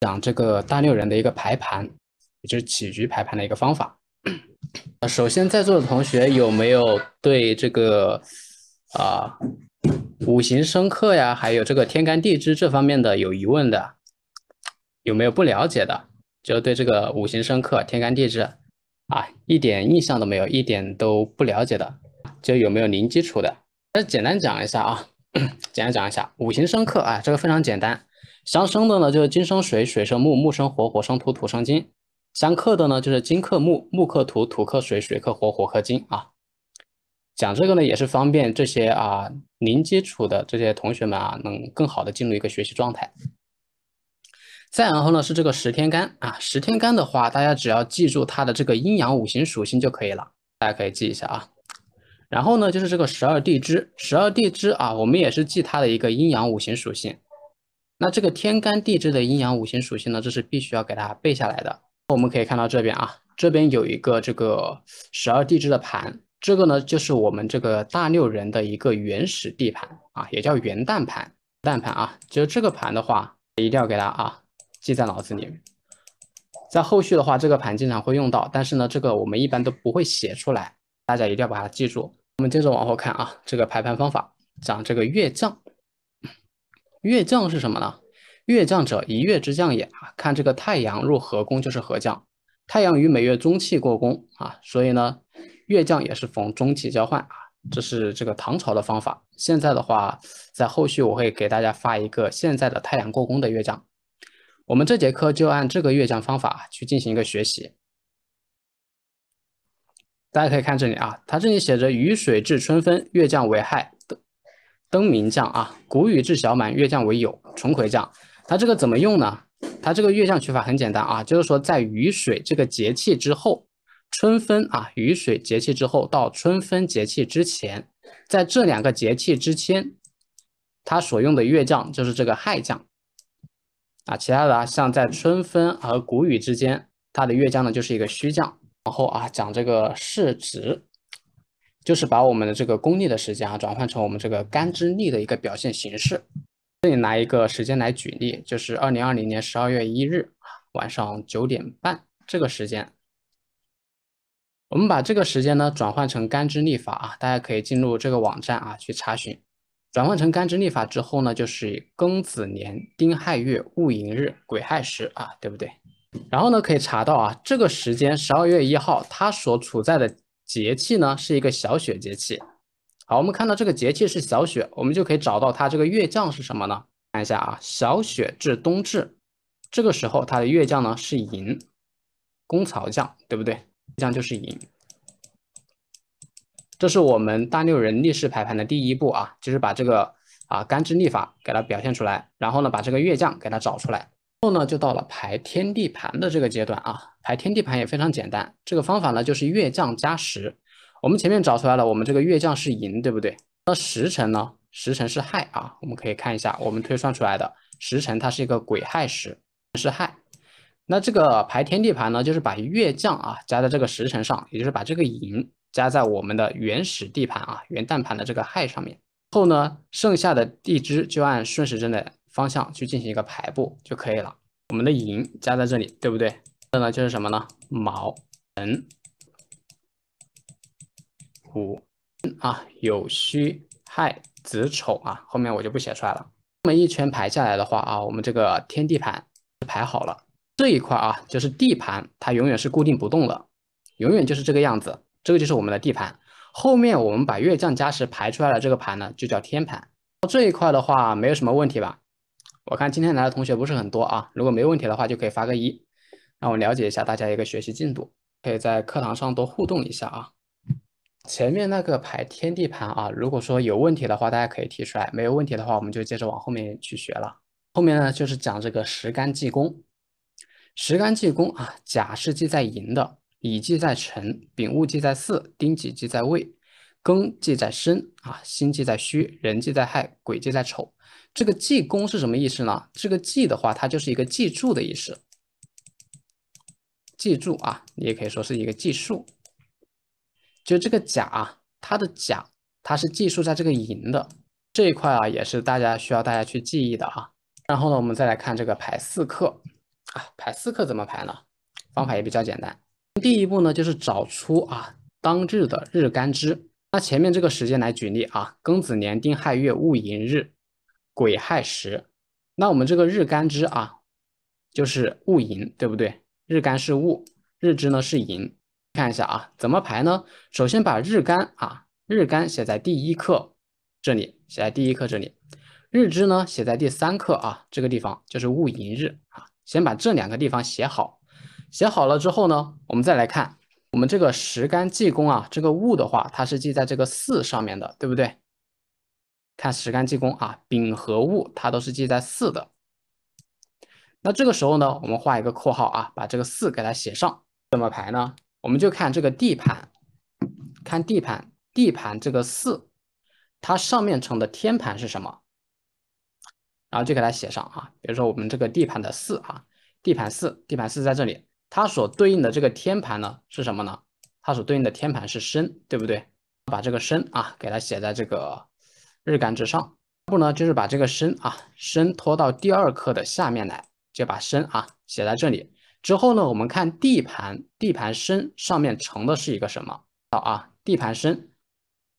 讲这个大六人的一个排盘，也就是起局排盘的一个方法。首先在座的同学有没有对这个啊五行生克呀，还有这个天干地支这方面的有疑问的？有没有不了解的？就对这个五行生克、天干地支啊，一点印象都没有，一点都不了解的，就有没有零基础的？那简单讲一下啊，简单讲一下五行生克啊，这个非常简单。相生的呢，就是金生水，水生木，木生火，火生土，土生金。相克的呢，就是金克木，木克土，土克水，水克火，火克金。啊，讲这个呢，也是方便这些啊零基础的这些同学们啊，能更好的进入一个学习状态。再然后呢，是这个十天干啊，十天干的话，大家只要记住它的这个阴阳五行属性就可以了，大家可以记一下啊。然后呢，就是这个十二地支，十二地支啊，我们也是记它的一个阴阳五行属性。那这个天干地支的阴阳五行属性呢，这是必须要给它背下来的。我们可以看到这边啊，这边有一个这个十二地支的盘，这个呢就是我们这个大六人的一个原始地盘啊，也叫元旦盘、旦盘啊。就这个盘的话，一定要给它啊记在脑子里面。在后续的话，这个盘经常会用到，但是呢，这个我们一般都不会写出来，大家一定要把它记住。我们接着往后看啊，这个排盘方法讲这个月将。月降是什么呢？月降者，一月之降也啊。看这个太阳入河宫就是河降，太阳于每月中气过宫啊，所以呢，月降也是逢中气交换啊。这是这个唐朝的方法。现在的话，在后续我会给大家发一个现在的太阳过宫的月降。我们这节课就按这个月降方法去进行一个学习。大家可以看这里啊，它这里写着雨水至春分，月降为害。灯明降啊，谷雨至小满，月降为有，重魁降。它这个怎么用呢？它这个月降取法很简单啊，就是说在雨水这个节气之后，春分啊，雨水节气之后到春分节气之前，在这两个节气之间，它所用的月降就是这个亥降啊。其他的啊，像在春分和谷雨之间，它的月降呢就是一个虚降。然后啊，讲这个市值。就是把我们的这个公历的时间啊，转换成我们这个干支历的一个表现形式。这里拿一个时间来举例，就是二零二零年十二月一日晚上九点半这个时间，我们把这个时间呢转换成干支历法啊，大家可以进入这个网站啊去查询。转换成干支历法之后呢，就是庚子年丁亥月戊寅日癸亥时啊，对不对？然后呢，可以查到啊，这个时间十二月一号它所处在的。节气呢是一个小雪节气，好，我们看到这个节气是小雪，我们就可以找到它这个月降是什么呢？看一下啊，小雪至冬至，这个时候它的月降呢是寅，公曹降，对不对？降就是寅，这是我们大六人立式排盘的第一步啊，就是把这个啊干支历法给它表现出来，然后呢把这个月降给它找出来。后呢，就到了排天地盘的这个阶段啊。排天地盘也非常简单，这个方法呢就是月降加时。我们前面找出来了，我们这个月降是寅，对不对？那时辰呢？时辰是亥啊。我们可以看一下，我们推算出来的时辰它是一个癸亥时，是亥。那这个排天地盘呢，就是把月降啊加在这个时辰上，也就是把这个寅加在我们的原始地盘啊元旦盘的这个亥上面。后呢，剩下的地支就按顺时针的。方向去进行一个排布就可以了。我们的寅加在这里，对不对？这呢就是什么呢？卯、辰、午啊，酉戌、亥、子、丑啊。后面我就不写出来了。这么一圈排下来的话啊，我们这个天地盘排好了，这一块啊就是地盘，它永远是固定不动的，永远就是这个样子。这个就是我们的地盘。后面我们把月将加时排出来的这个盘呢，就叫天盘。这一块的话没有什么问题吧？我看今天来的同学不是很多啊，如果没问题的话，就可以发个一，让我了解一下大家一个学习进度，可以在课堂上多互动一下啊。前面那个排天地盘啊，如果说有问题的话，大家可以提出来；没有问题的话，我们就接着往后面去学了。后面呢，就是讲这个实干济公。实干济公啊，甲是纪在寅的，乙纪在辰，丙戊纪在巳，丁己纪在未，庚纪在申啊，辛纪在戌，壬纪在亥，癸纪在丑。这个记功是什么意思呢？这个记的话，它就是一个记住的意思，记住啊，你也可以说是一个计数。就这个甲，它的甲它是计数在这个寅的这一块啊，也是大家需要大家去记忆的啊。然后呢，我们再来看这个排四课啊，排四课怎么排呢？方法也比较简单。第一步呢，就是找出啊当日的日干支。那前面这个时间来举例啊，庚子年丁亥月戊寅日。癸亥时。那我们这个日干支啊，就是戊寅，对不对？日干是戊，日支呢是寅。看一下啊，怎么排呢？首先把日干啊，日干写在第一课这里，写在第一课这里。日支呢写在第三课啊，这个地方就是戊寅日啊。先把这两个地方写好，写好了之后呢，我们再来看，我们这个时干济公啊，这个戊的话，它是记在这个四上面的，对不对？看十干纪功啊，丙和戊它都是记在四的。那这个时候呢，我们画一个括号啊，把这个四给它写上。怎么排呢？我们就看这个地盘，看地盘，地盘这个四，它上面乘的天盘是什么？然后就给它写上啊。比如说我们这个地盘的四啊，地盘四，地盘四在这里，它所对应的这个天盘呢是什么呢？它所对应的天盘是申，对不对？把这个申啊，给它写在这个。日干之上，然后呢，就是把这个升啊升拖到第二课的下面来，就把升啊写在这里。之后呢，我们看地盘，地盘升上面乘的是一个什么？啊，地盘升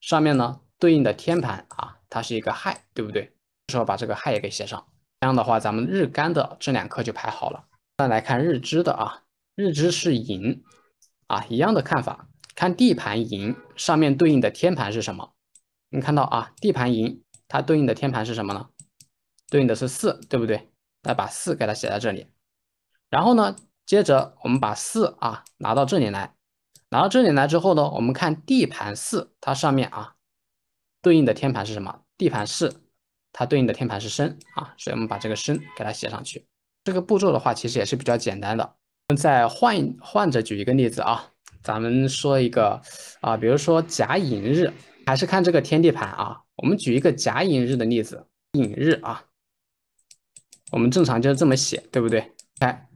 上面呢对应的天盘啊，它是一个亥，对不对？时候把这个亥也给写上。这样的话，咱们日干的这两课就排好了。再来看日支的啊，日支是寅啊，一样的看法。看地盘寅上面对应的天盘是什么？你看到啊，地盘寅，它对应的天盘是什么呢？对应的是四，对不对？来把四给它写在这里。然后呢，接着我们把四啊拿到这里来，拿到这里来之后呢，我们看地盘四，它上面啊对应的天盘是什么？地盘四它对应的天盘是申啊，所以我们把这个申给它写上去。这个步骤的话，其实也是比较简单的。再换换着举一个例子啊，咱们说一个啊，比如说甲寅日。还是看这个天地盘啊，我们举一个甲寅日的例子，寅日啊，我们正常就是这么写，对不对？哎，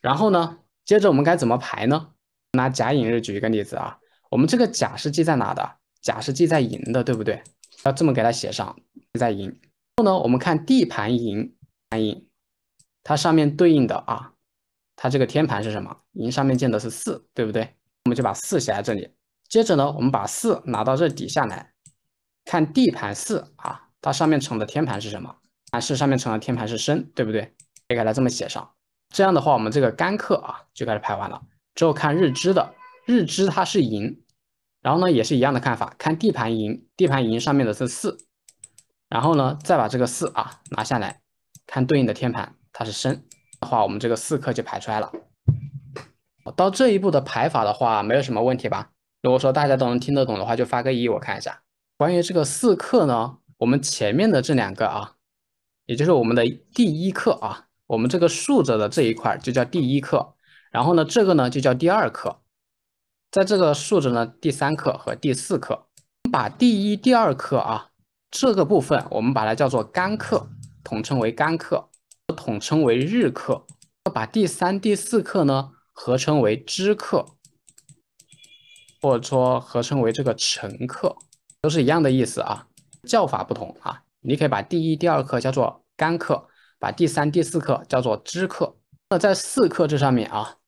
然后呢，接着我们该怎么排呢？拿甲寅日举一个例子啊，我们这个甲是记在哪的？甲是记在寅的，对不对？要这么给它写上，记在寅。后呢，我们看地盘寅，它上面对应的啊，它这个天盘是什么？寅上面见的是四，对不对？我们就把四写在这里。接着呢，我们把四拿到这底下来看地盘四啊，它上面乘的天盘是什么？是上面乘的天盘是升，对不对？也给它这么写上。这样的话，我们这个干克啊就开始排完了。之后看日支的日支它是寅，然后呢也是一样的看法，看地盘寅，地盘寅上面的是四，然后呢再把这个四啊拿下来，看对应的天盘它是申的话，我们这个四克就排出来了。到这一步的排法的话，没有什么问题吧？如果说大家都能听得懂的话，就发个一，我看一下。关于这个四课呢，我们前面的这两个啊，也就是我们的第一课啊，我们这个竖着的这一块就叫第一课。然后呢，这个呢就叫第二课。在这个竖着呢，第三课和第四课，把第一、第二课啊这个部分我们把它叫做干课，统称为干课，统称为日课。把第三、第四课呢合称为支课。或者说合称为这个乘客，都是一样的意思啊，叫法不同啊。你可以把第一、第二课叫做干课，把第三、第四课叫做支课。那在四课这上面啊，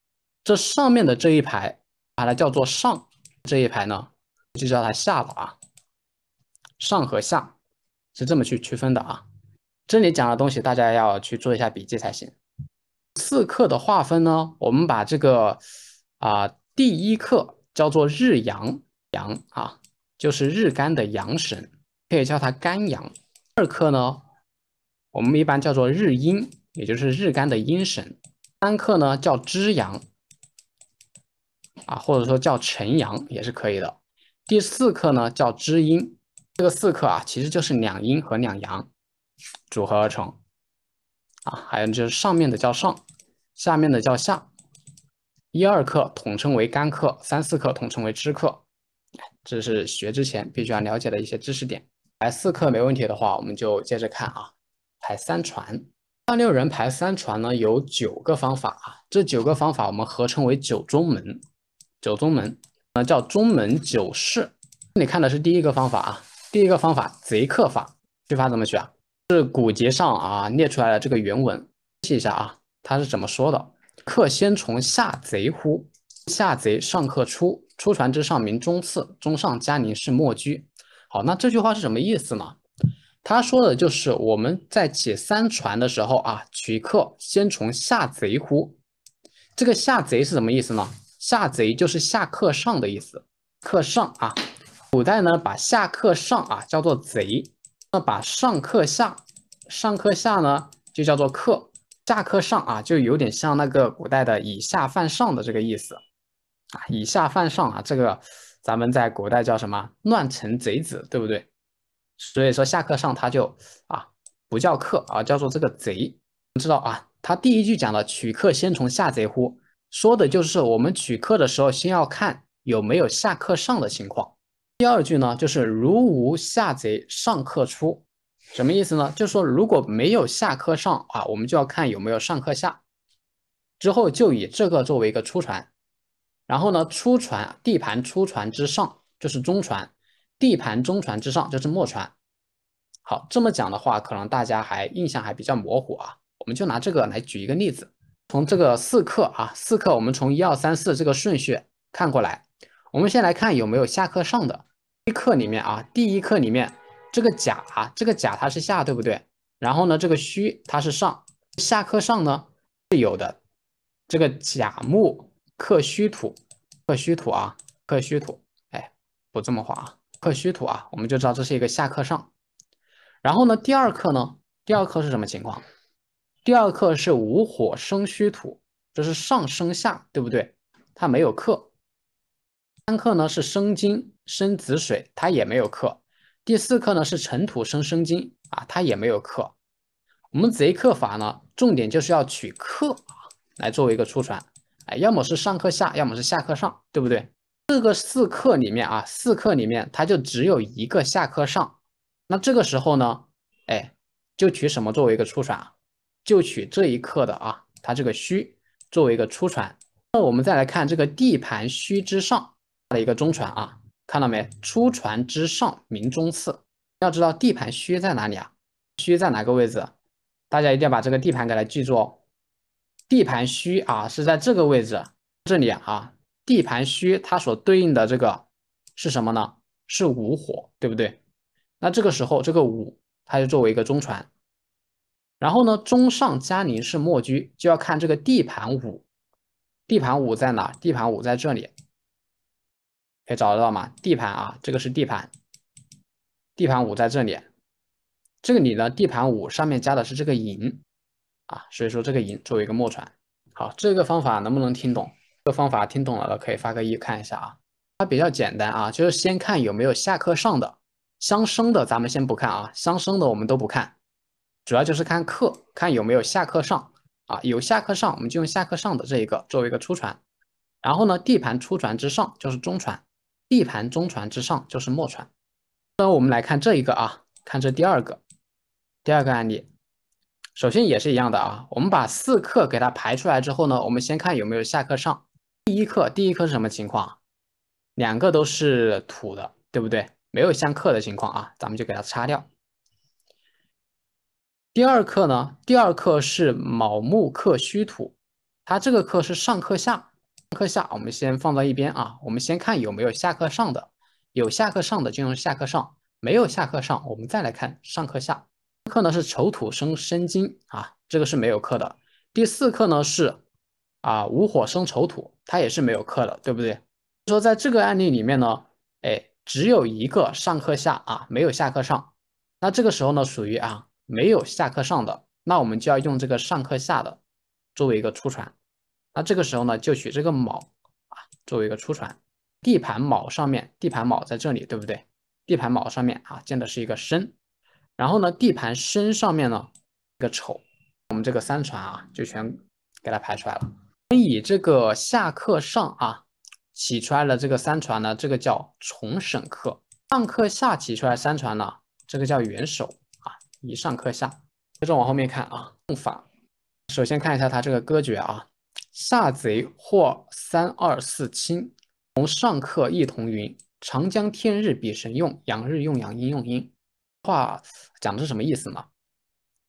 这上面的这一排，把它叫做上，这一排呢就叫它下了啊。上和下是这么去区分的啊。这里讲的东西大家要去做一下笔记才行。四课的划分呢，我们把这个啊第一课。叫做日阳阳啊，就是日干的阳神，可以叫它干阳。二课呢，我们一般叫做日阴，也就是日干的阴神。三课呢叫支阳啊，或者说叫晨阳也是可以的。第四课呢叫支阴，这个四课啊其实就是两阴和两阳组合而成啊，还有就是上面的叫上，下面的叫下。一二课统称为干课，三四课统称为支课。这是学之前必须要了解的一些知识点。排四课没问题的话，我们就接着看啊。排三传，上六人排三传呢有九个方法啊，这九个方法我们合称为九中门。九中门啊叫中门九式。你看的是第一个方法啊，第一个方法贼克法，这法怎么学啊？是古籍上啊列出来的这个原文，记一下啊，他是怎么说的？客先从下贼乎？下贼上客出，出船之上名中次，中上嘉宁是末居。好，那这句话是什么意思呢？他说的就是我们在写三传的时候啊，取客先从下贼乎？这个下贼是什么意思呢？下贼就是下客上的意思，客上啊。古代呢，把下客上啊叫做贼，那把上客下，上客下呢就叫做客。下课上啊，就有点像那个古代的“以下犯上”的这个意思啊，“以下犯上”啊，这个咱们在古代叫什么“乱臣贼子”，对不对？所以说下课上他就啊不叫课啊，叫做这个贼。知道啊？他第一句讲了“取客先从下贼乎”，说的就是我们取客的时候，先要看有没有下课上的情况。第二句呢，就是“如无下贼，上课出”。什么意思呢？就是说，如果没有下课上啊，我们就要看有没有上课下，之后就以这个作为一个初传，然后呢，初传地盘初传之上就是中传，地盘中传之上就是末传。好，这么讲的话，可能大家还印象还比较模糊啊，我们就拿这个来举一个例子，从这个四课啊，四课我们从一二三四这个顺序看过来，我们先来看有没有下课上的，一课里面啊，第一课里面。这个甲，这个甲它是下，对不对？然后呢，这个戌它是上，下克上呢是有的。这个甲木克戌土，克戌土啊，克戌土，哎，不这么画啊，克戌土啊，我们就知道这是一个下克上。然后呢，第二课呢，第二课是什么情况？第二课是无火生虚土，这是上生下，对不对？它没有克。三克呢是生金生子水，它也没有克。第四课呢是尘土生生金啊，它也没有克。我们贼克法呢，重点就是要取克啊来作为一个出传，哎，要么是上克下，要么是下克上，对不对？这个四克里面啊，四克里面它就只有一个下克上，那这个时候呢，哎，就取什么作为一个出传啊？就取这一课的啊，它这个虚作为一个出传。那我们再来看这个地盘虚之上的一个中传啊。看到没？出船之上明中次，要知道地盘虚在哪里啊？虚在哪个位置？大家一定要把这个地盘给它记住哦。地盘虚啊，是在这个位置，这里啊。地盘虚它所对应的这个是什么呢？是午火，对不对？那这个时候这个午它就作为一个中传。然后呢，中上加宁是末居，就要看这个地盘午。地盘午在哪？地盘午在这里。可以找得到吗地盘啊，这个是地盘地盘五在这里。这个里的地盘五上面加的是这个银啊，所以说这个银作为一个末传。好，这个方法能不能听懂？这个方法听懂了的可以发个一，看一下啊。它比较简单啊，就是先看有没有下课上的相生的，咱们先不看啊，相生的我们都不看，主要就是看课，看有没有下课上啊。有下课上，我们就用下课上的这一个作为一个初传，然后呢地盘初传之上就是中传。地盘中传之上就是末传。那我们来看这一个啊，看这第二个，第二个案例。首先也是一样的啊，我们把四课给它排出来之后呢，我们先看有没有下课上。第一课，第一课是什么情况？两个都是土的，对不对？没有相克的情况啊，咱们就给它擦掉。第二课呢，第二课是卯木克戌土，它这个课是上课下。课下我们先放到一边啊，我们先看有没有下课上的，有下课上的就用下课上，没有下课上我们再来看上课下课呢是丑土生申金啊，这个是没有课的。第四课呢是啊午火生丑土，它也是没有课的，对不对？说在这个案例里面呢，哎，只有一个上课下啊，没有下课上。那这个时候呢属于啊没有下课上的，那我们就要用这个上课下的作为一个出传。那这个时候呢，就取这个卯啊作为一个初传，地盘卯上面，地盘卯在这里，对不对？地盘卯上面啊建的是一个申，然后呢，地盘申上面呢一个丑，我们这个三传啊就全给它排出来了。以这个下克上啊起出来的这个三传呢，这个叫重审课；上克下起出来三传呢，这个叫元首啊。以上克下，接着往后面看啊用法，首先看一下它这个歌诀啊。下贼或三二四清，同上客一同云。长江天日比神用，阳日用阳阴用阴。话讲的是什么意思嘛？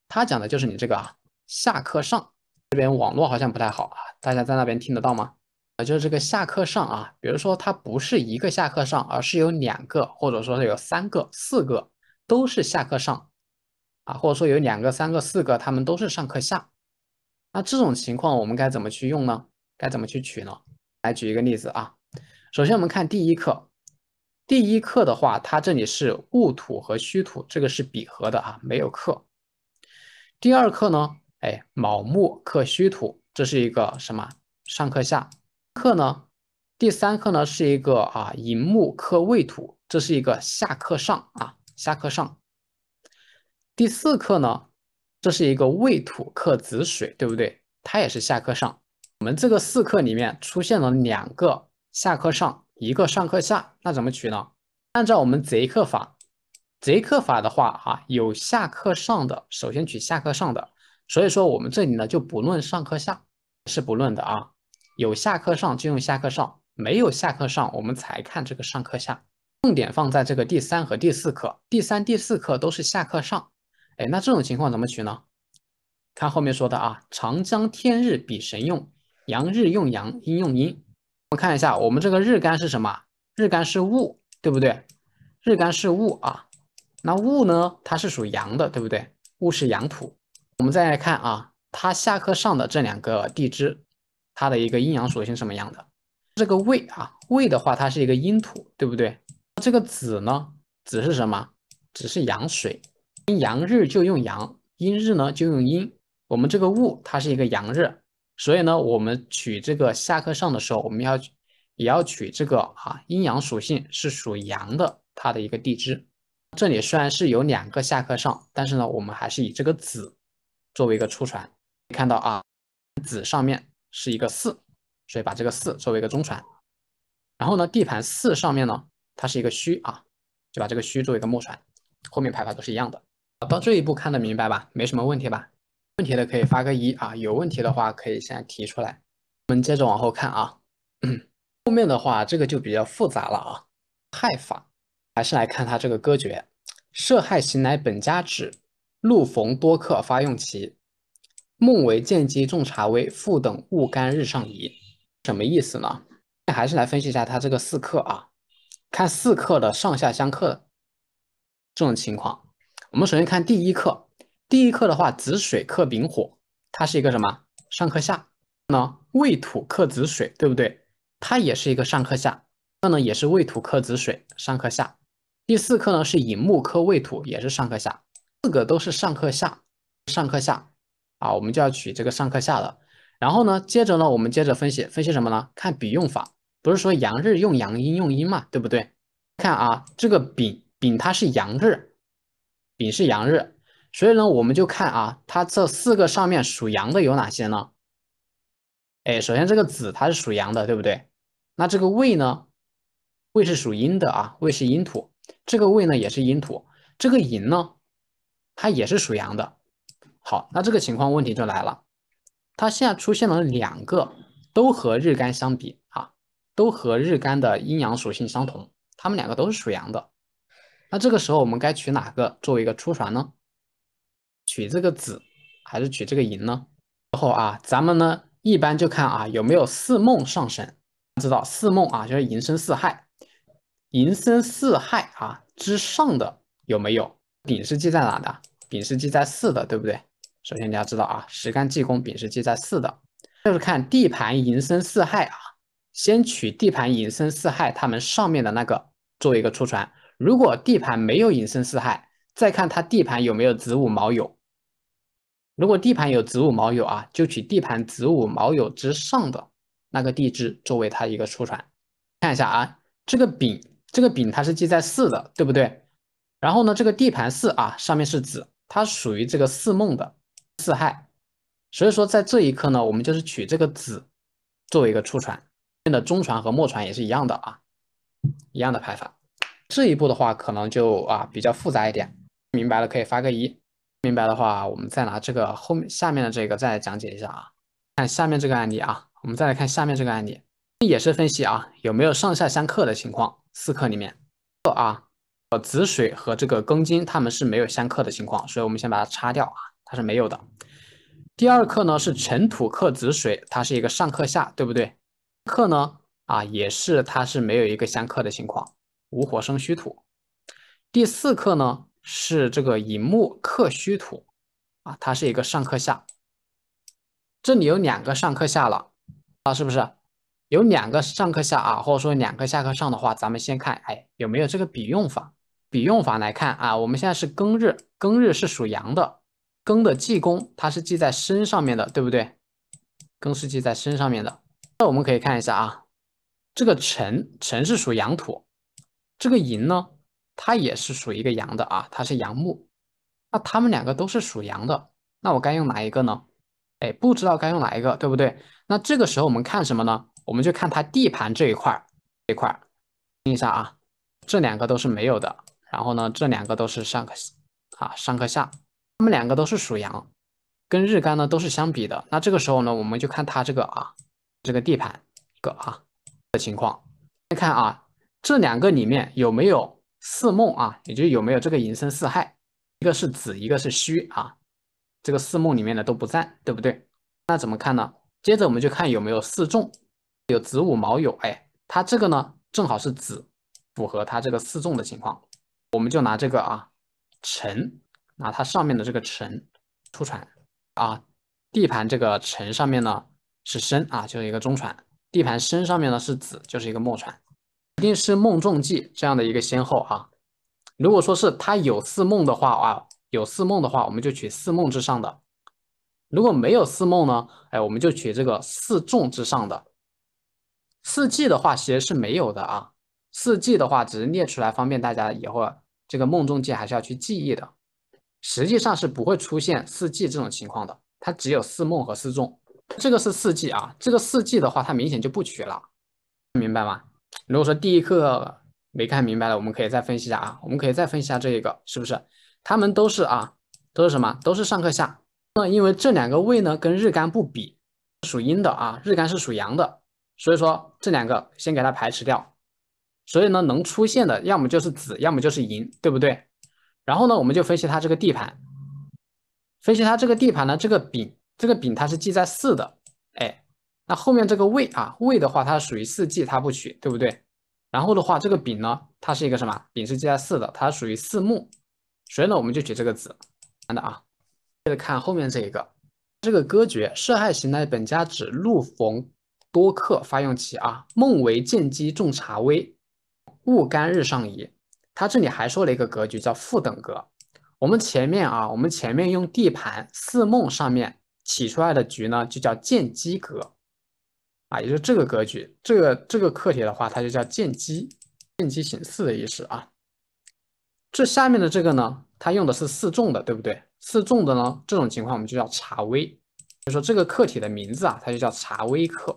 他讲的就是你这个啊，下课上。这边网络好像不太好啊，大家在那边听得到吗？啊，就是这个下课上啊，比如说它不是一个下课上，而是有两个，或者说是有三个、四个都是下课上啊，或者说有两个、三个、四个他们都是上课下。那这种情况我们该怎么去用呢？该怎么去取呢？来举一个例子啊。首先我们看第一课，第一课的话，它这里是戊土和戌土，这个是比合的啊，没有克。第二课呢，哎，卯木克戌土，这是一个什么上克下克呢？第三课呢是一个啊，寅木克未土，这是一个下克上啊，下克上。第四课呢？这是一个未土克子水，对不对？它也是下克上。我们这个四克里面出现了两个下克上，一个上克下，那怎么取呢？按照我们贼克法，贼克法的话，哈，有下克上的，首先取下克上的。所以说我们这里呢就不论上克下，是不论的啊。有下克上就用下克上，没有下克上我们才看这个上克下。重点放在这个第三和第四课，第三、第四课都是下克上。哎，那这种情况怎么取呢？看后面说的啊，长江天日比神用阳日用阳，阴用阴。我们看一下，我们这个日干是什么？日干是戊，对不对？日干是戊啊，那戊呢，它是属阳的，对不对？戊是阳土。我们再来看啊，它下课上的这两个地支，它的一个阴阳属性什么样的？这个未啊，未的话，它是一个阴土，对不对？这个子呢，子是什么？子是阳水。阳日就用阳，阴日呢就用阴。我们这个戊它是一个阳日，所以呢，我们取这个下课上的时候，我们要也要取这个哈阴阳属性是属阳的，它的一个地支。这里虽然是有两个下课上，但是呢，我们还是以这个子作为一个初传。看到啊，子上面是一个巳，所以把这个巳作为一个中传。然后呢，地盘巳上面呢，它是一个戌啊，就把这个戌作为一个末传。后面排法都是一样的。到这一步看得明白吧？没什么问题吧？问题的可以发个一啊，有问题的话可以现在提出来。我们接着往后看啊，后面的话这个就比较复杂了啊。害法还是来看它这个歌诀：涉害行来本家止，路逢多克发用奇。梦为见机重茶微，复等勿干日上移。什么意思呢？还是来分析一下它这个四克啊，看四克的上下相克这种情况。我们首先看第一课，第一课的话，子水克丙火，它是一个什么？上克下。那未土克子水，对不对？它也是一个上克下。那呢，也是未土克子水，上克下。第四课呢，是乙木克未土，也是上克下。四个都是上克下，上克下啊，我们就要取这个上克下了。然后呢，接着呢，我们接着分析分析什么呢？看比用法，不是说阳日用阳，阴用阴嘛，对不对？看啊，这个丙丙它是阳日。丙是阳日，所以呢，我们就看啊，它这四个上面属阳的有哪些呢？哎，首先这个子它是属阳的，对不对？那这个未呢，未是属阴的啊，未是阴土，这个未呢也是阴土，这个寅呢，它也是属阳的。好，那这个情况问题就来了，它现在出现了两个，都和日干相比啊，都和日干的阴阳属性相同，它们两个都是属阳的。那这个时候我们该取哪个作为一个出传呢？取这个子还是取这个寅呢？然后啊，咱们呢一般就看啊有没有四梦上升。知道四梦啊就是寅申巳亥，寅申巳亥啊之上的有没有丙是记在哪的？丙是记在四的，对不对？首先你要知道啊，十干济公丙是记在四的，就是看地盘寅申巳亥啊，先取地盘寅申巳亥他们上面的那个作为一个出传。如果地盘没有隐身四害，再看它地盘有没有子午卯酉。如果地盘有子午卯酉啊，就取地盘子午卯酉之上的那个地支作为它一个出传。看一下啊，这个丙，这个丙它是记在巳的，对不对？然后呢，这个地盘巳啊，上面是子，它属于这个四梦的四害，所以说在这一刻呢，我们就是取这个子作为一个出传。的中传和末传也是一样的啊，一样的排法。这一步的话，可能就啊比较复杂一点。明白了可以发个一，明白的话，我们再拿这个后面下面的这个再讲解一下啊。看下面这个案例啊，我们再来看下面这个案例，也是分析啊有没有上下相克的情况。四克里面克啊，子水和这个庚金它们是没有相克的情况，所以我们先把它擦掉啊，它是没有的。第二克呢是辰土克子水，它是一个上克下，对不对？克呢啊也是它是没有一个相克的情况。无火生虚土，第四课呢是这个乙木克虚土啊，它是一个上克下。这里有两个上克下了啊，是不是？有两个上克下啊，或者说两个下克上的话，咱们先看，哎，有没有这个比用法？比用法来看啊，我们现在是庚日，庚日是属阳的，庚的记功它是记在身上面的，对不对？庚是记在身上面的，那我们可以看一下啊，这个辰辰是属阳土。这个寅呢，它也是属于一个阳的啊，它是阳木。那它们两个都是属阳的，那我该用哪一个呢？哎，不知道该用哪一个，对不对？那这个时候我们看什么呢？我们就看它地盘这一块儿，这一块儿听一下啊，这两个都是没有的。然后呢，这两个都是上个啊上和下，它们两个都是属阳，跟日干呢都是相比的。那这个时候呢，我们就看它这个啊这个地盘个啊的情况，先看啊。这两个里面有没有四梦啊？也就有没有这个寅申巳亥，一个是子，一个是戌啊。这个四梦里面的都不在，对不对？那怎么看呢？接着我们就看有没有四重，有子午卯酉，哎，它这个呢正好是子，符合它这个四重的情况。我们就拿这个啊辰，拿它上面的这个辰出传啊，地盘这个辰上面呢是申啊，就是一个中传。地盘申上面呢是子，就是一个末传。一定是梦中记这样的一个先后啊。如果说是他有四梦的话啊，有四梦的话，我们就取四梦之上的；如果没有四梦呢，哎，我们就取这个四众之上的。四季的话其实是没有的啊。四季的话只是列出来方便大家以后这个梦中记还是要去记忆的。实际上是不会出现四季这种情况的，它只有四梦和四众。这个是四季啊，这个四季的话它明显就不取了，明白吗？如果说第一课没看明白了，我们可以再分析一下啊，我们可以再分析一下这一个是不是？他们都是啊，都是什么？都是上课下。那因为这两个位呢，跟日干不比，属阴的啊，日干是属阳的，所以说这两个先给它排斥掉。所以呢，能出现的要么就是子，要么就是寅，对不对？然后呢，我们就分析它这个地盘，分析它这个地盘呢，这个丙，这个丙它是记在巳的，哎。那后面这个未啊未的话，它属于四季，它不取，对不对？然后的话，这个丙呢，它是一个什么？丙是在四的，它属于四木，所以呢，我们就取这个子。看的啊，接着看后面这一个，这个歌诀：涉害行来本家子，路逢多客发用起啊。梦为见机种茶微，物干日上移。它这里还说了一个格局叫副等格。我们前面啊，我们前面用地盘四梦上面起出来的局呢，就叫见机格。啊，也就是这个格局，这个这个课题的话，它就叫见机，见机行事的意思啊。这下面的这个呢，它用的是四重的，对不对？四重的呢，这种情况我们就叫查微，就说这个课题的名字啊，它就叫查微课。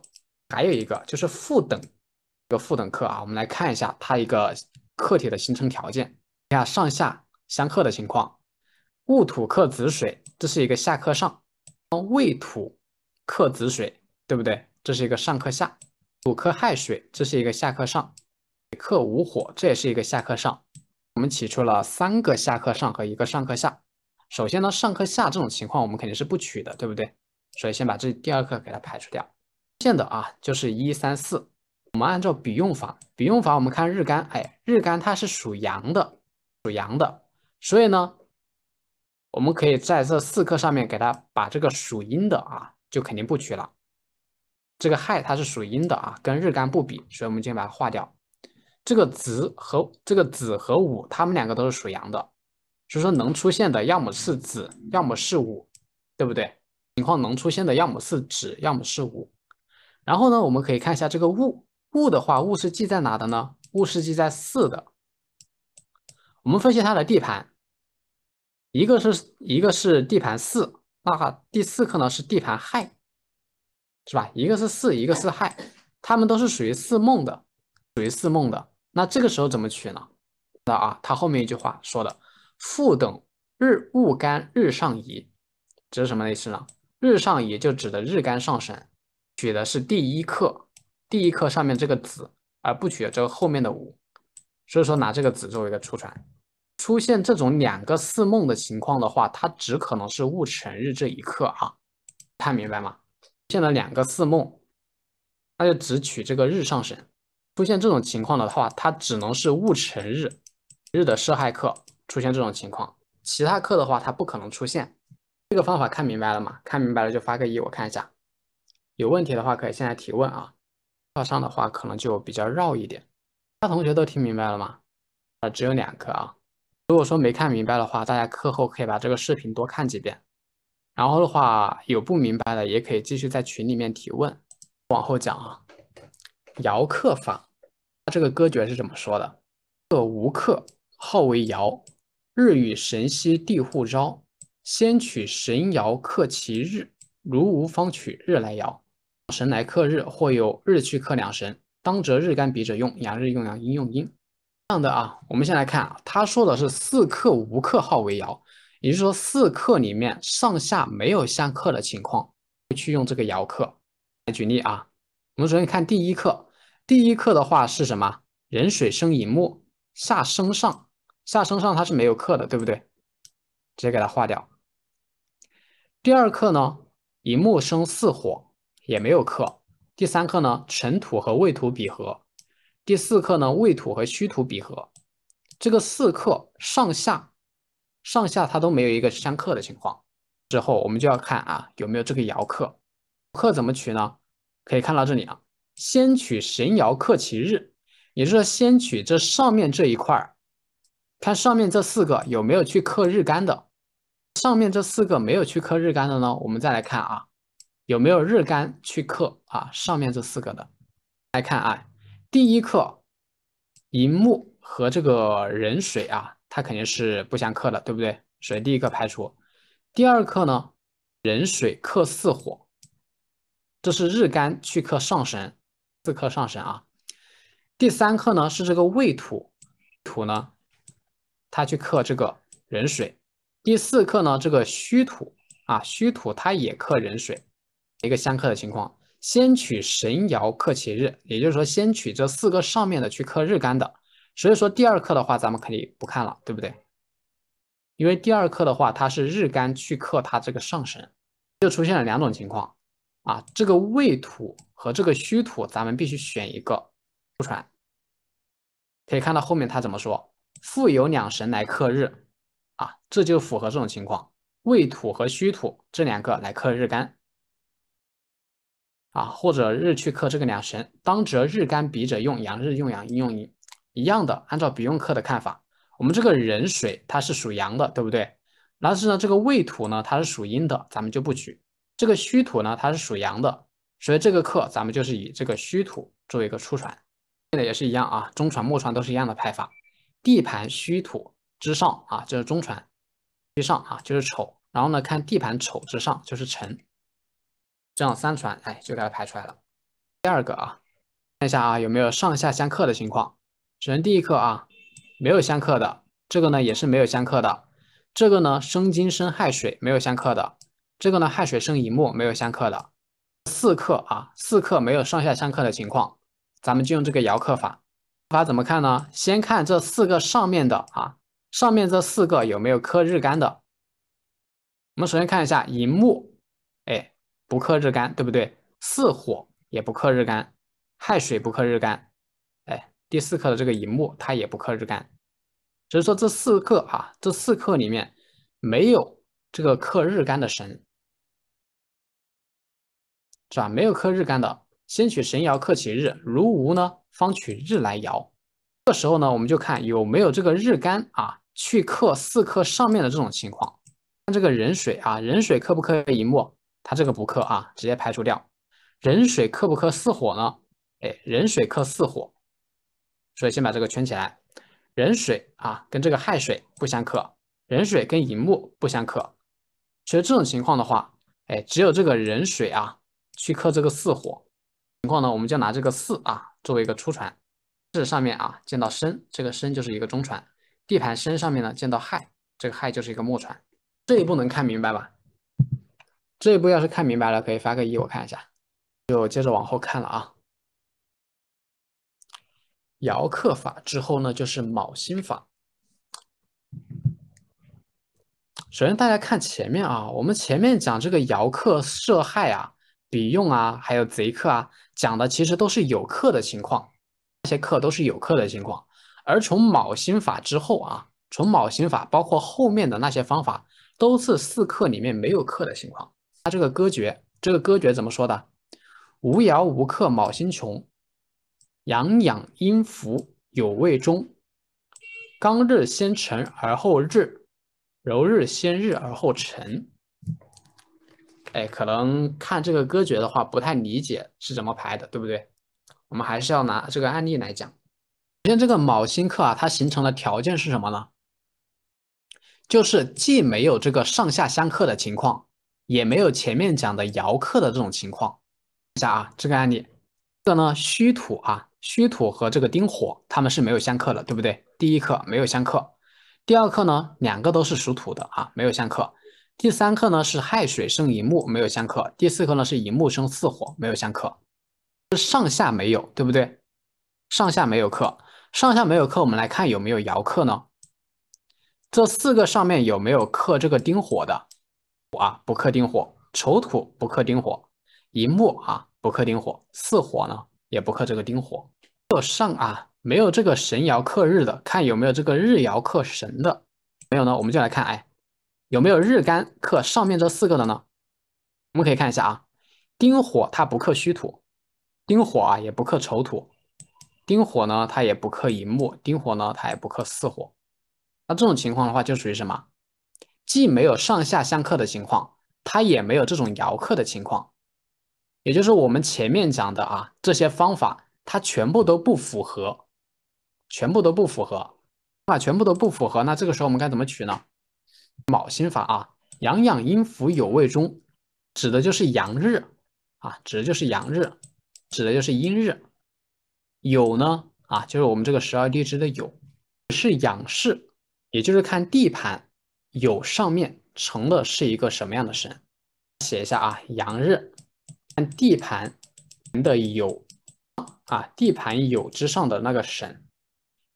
还有一个就是复等，一个复等课啊，我们来看一下它一个课题的形成条件，看上下相克的情况，戊土克子水，这是一个下克上，未土克子水，对不对？这是一个上课下，土克亥水，这是一个下课上，克午火，这也是一个下课上。我们起出了三个下课上和一个上课下。首先呢，上课下这种情况我们肯定是不取的，对不对？所以先把这第二课给它排除掉。现的啊，就是一三四。我们按照比用法，比用法我们看日干，哎，日干它是属阳的，属阳的，所以呢，我们可以在这四课上面给它把这个属阴的啊，就肯定不取了。这个亥它是属阴的啊，跟日干不比，所以我们今天把它划掉。这个子和这个子和午，他们两个都是属阳的，所以说能出现的要么是子，要么是午，对不对？情况能出现的要么是子，要么是午。然后呢，我们可以看一下这个戊，戊的话，戊是忌在哪的呢？戊是忌在四的。我们分析它的地盘，一个是一个是地盘四，那第四颗呢是地盘亥。是吧？一个是巳，一个是亥，他们都是属于巳梦的，属于巳梦的。那这个时候怎么取呢？那啊，他后面一句话说的“复等日戊干日上移”，指的什么意思呢？日上移就指的日干上升，取的是第一课，第一课上面这个子，而不取这个后面的午。所以说拿这个子作为一个出传。出现这种两个巳梦的情况的话，它只可能是戊辰日这一刻啊，看明白吗？现了两个四梦，那就只取这个日上神。出现这种情况的话，它只能是戊辰日日的涉害课出现这种情况，其他课的话它不可能出现。这个方法看明白了吗？看明白了就发个一，我看一下。有问题的话可以现在提问啊。画上的话可能就比较绕一点，大同学都听明白了吗？啊，只有两课啊。如果说没看明白的话，大家课后可以把这个视频多看几遍。然后的话，有不明白的也可以继续在群里面提问。往后讲啊，爻克法，这个歌诀是怎么说的？克无克，号为爻。日与神息地互招，先取神摇克其日，如无方取日来爻。神来克日，或有日去克两神，当折日干比者用，阳日用阳，阴用阴。这样的啊，我们先来看啊，他说的是四克无克号为爻，也就是说，四课里面上下没有相克的情况，去用这个遥克来举例啊。我们首先看第一课，第一课的话是什么？壬水生乙木，下生上，下生上它是没有克的，对不对？直接给它划掉。第二课呢，乙木生巳火，也没有克。第三课呢，辰土和未土比合。第四课呢，未土和戌土比合。这个四课上下。上下它都没有一个相克的情况，之后我们就要看啊有没有这个爻克，克怎么取呢？可以看到这里啊，先取神爻克其日，也就是说先取这上面这一块儿，看上面这四个有没有去克日干的，上面这四个没有去克日干的呢，我们再来看啊有没有日干去克啊上面这四个的，来看啊，第一克银木和这个人水啊。它肯定是不相克的，对不对？所以第一个排除。第二克呢，壬水克巳火，这是日干去克上神，四克上神啊。第三克呢是这个未土，土呢它去克这个壬水。第四克呢这个戌土啊，戌土它也克壬水，一个相克的情况。先取神爻克其日，也就是说先取这四个上面的去克日干的。所以说第二课的话，咱们肯定不看了，对不对？因为第二课的话，它是日干去克它这个上神，就出现了两种情况啊，这个未土和这个虚土，咱们必须选一个。不传，可以看到后面他怎么说，复有两神来克日啊，这就符合这种情况，未土和虚土这两个来克日干啊，或者日去克这个两神，当折日干比者用阳日用阳阴用阴。一样的，按照比用课的看法，我们这个人水它是属阳的，对不对？但是呢，这个未土呢，它是属阴的，咱们就不取。这个虚土呢，它是属阳的，所以这个课咱们就是以这个虚土作为一个初传，在也是一样啊，中传、末传都是一样的排法。地盘虚土之上啊，就是中传；之上啊，就是丑。然后呢，看地盘丑之上就是辰，这样三传，哎，就给它排出来了。第二个啊，看一下啊，有没有上下相克的情况。首先第一课啊，没有相克的。这个呢也是没有相克的。这个呢生金生亥水，没有相克的。这个呢亥水生乙木，没有相克的。四克啊，四克没有上下相克的情况，咱们就用这个爻克法。法怎么看呢？先看这四个上面的啊，上面这四个有没有克日干的？我们首先看一下寅木，哎，不克日干，对不对？巳火也不克日干，亥水不克日干。第四课的这个寅木，它也不克日干，只是说这四课啊，这四课里面没有这个克日干的神，是吧？没有克日干的，先取神爻克其日，如无呢，方取日来爻。这时候呢，我们就看有没有这个日干啊去克四克上面的这种情况。看这个人水啊，人水克不克寅木？它这个不克啊，直接排除掉。壬水克不克巳火呢？哎，壬水克巳火。所以先把这个圈起来，壬水啊跟这个亥水不相克，壬水跟寅木不相克。其实这种情况的话，哎，只有这个壬水啊去克这个巳火。情况呢，我们就拿这个巳啊作为一个初传，巳上面啊见到申，这个申就是一个中传，地盘申上面呢见到亥，这个亥就是一个末传。这一步能看明白吧？这一步要是看明白了，可以发个一我看一下，就接着往后看了啊。姚克法之后呢，就是卯心法。首先，大家看前面啊，我们前面讲这个姚克涉害啊、比用啊，还有贼克啊，讲的其实都是有克的情况，那些克都是有克的情况。而从卯心法之后啊，从卯心法包括后面的那些方法，都是四克里面没有克的情况。它这个歌诀，这个歌诀怎么说的？无遥无克卯心穷。阳养阴伏，有味中。刚日先成而后日，柔日先日而后成。哎，可能看这个歌诀的话不太理解是怎么排的，对不对？我们还是要拿这个案例来讲。首先，这个卯辛克啊，它形成的条件是什么呢？就是既没有这个上下相克的情况，也没有前面讲的爻克的这种情况。下啊，这个案例，这个呢虚土啊。虚土和这个丁火，它们是没有相克的，对不对？第一课没有相克，第二课呢，两个都是属土的啊，没有相克。第三课呢是亥水生寅木，没有相克。第四课呢是寅木生巳火，没有相克。上下没有，对不对？上下没有克，上下没有克。我们来看有没有爻克呢？这四个上面有没有克这个丁火的？啊，不克丁火，丑土不克丁火，寅木啊不克丁火，巳火呢？也不克这个丁火，克上啊没有这个神爻克日的，看有没有这个日爻克神的，没有呢，我们就来看哎，有没有日干克上面这四个的呢？我们可以看一下啊，丁火它不克虚土，丁火啊也不克丑土，丁火呢它也不克寅木，丁火呢它也不克巳火，那这种情况的话就属于什么？既没有上下相克的情况，它也没有这种爻克的情况。也就是我们前面讲的啊，这些方法它全部都不符合，全部都不符合啊，全部都不符合。那这个时候我们该怎么取呢？卯心法啊，阳养阴符有未中，指的就是阳日啊，指的就是阳日，指的就是阴日。有呢啊，就是我们这个十二地支的有是仰视，也就是看地盘有上面成的是一个什么样的神。写一下啊，阳日。看地盘的有啊，地盘有之上的那个神，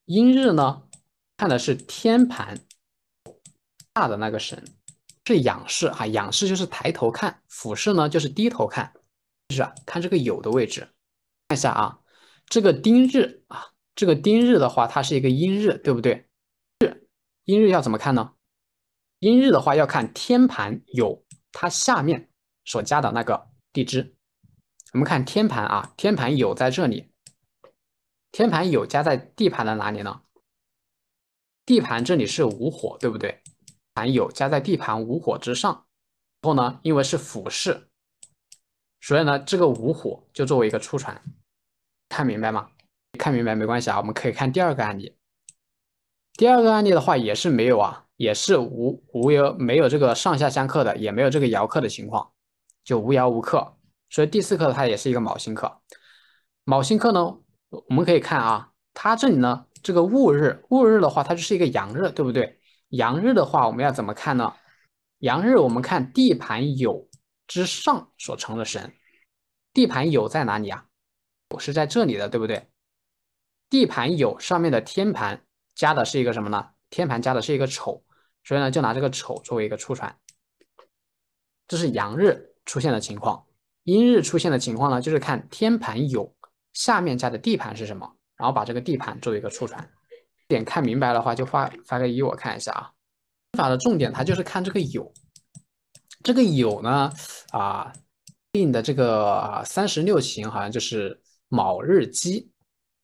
阴日呢，看的是天盘大的那个神，是仰视哈，仰视就是抬头看，俯视呢就是低头看，就是看这个有的位置，看一下啊，这个丁日啊，这个丁日的话，它是一个阴日，对不对？阴日要怎么看呢？阴日的话要看天盘有它下面所加的那个。地支，我们看天盘啊，天盘有在这里，天盘有加在地盘的哪里呢？地盘这里是无火，对不对？盘有加在地盘无火之上，后呢，因为是俯视，所以呢，这个无火就作为一个出传，看明白吗？看明白没关系啊，我们可以看第二个案例。第二个案例的话也是没有啊，也是无无有没有这个上下相克的，也没有这个摇克的情况。就无爻无克，所以第四课它也是一个卯星课。卯星课呢，我们可以看啊，它这里呢这个戊日，戊日的话它就是一个阳日，对不对？阳日的话我们要怎么看呢？阳日我们看地盘酉之上所成的神，地盘酉在哪里啊？酉是在这里的，对不对？地盘酉上面的天盘加的是一个什么呢？天盘加的是一个丑，所以呢就拿这个丑作为一个初传，这是阳日。出现的情况，阴日出现的情况呢，就是看天盘有，下面加的地盘是什么，然后把这个地盘做一个触传。点看明白的话就发发个一，我看一下啊。法的重点它就是看这个酉，这个酉呢啊，对应的这个三十六行好像就是卯日鸡，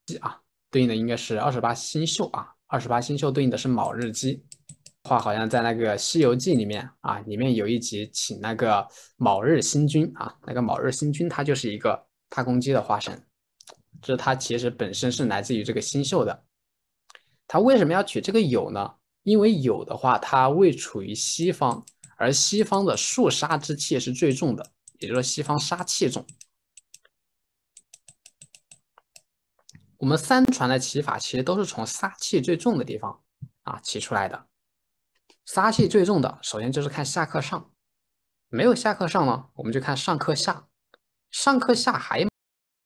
鸡啊，对应的应该是二十八星宿啊，二十八星宿对应的是卯日鸡。话好像在那个《西游记》里面啊，里面有一集请那个卯日星君啊，那个卯日星君他就是一个大公鸡的化身，这是他其实本身是来自于这个星宿的。他为什么要取这个酉呢？因为酉的话，它位处于西方，而西方的肃杀之气是最重的，也就是说西方杀气重。我们三传的起法其实都是从杀气最重的地方啊起出来的。杀气最重的，首先就是看下课上，没有下课上呢，我们就看上课下，上课下还。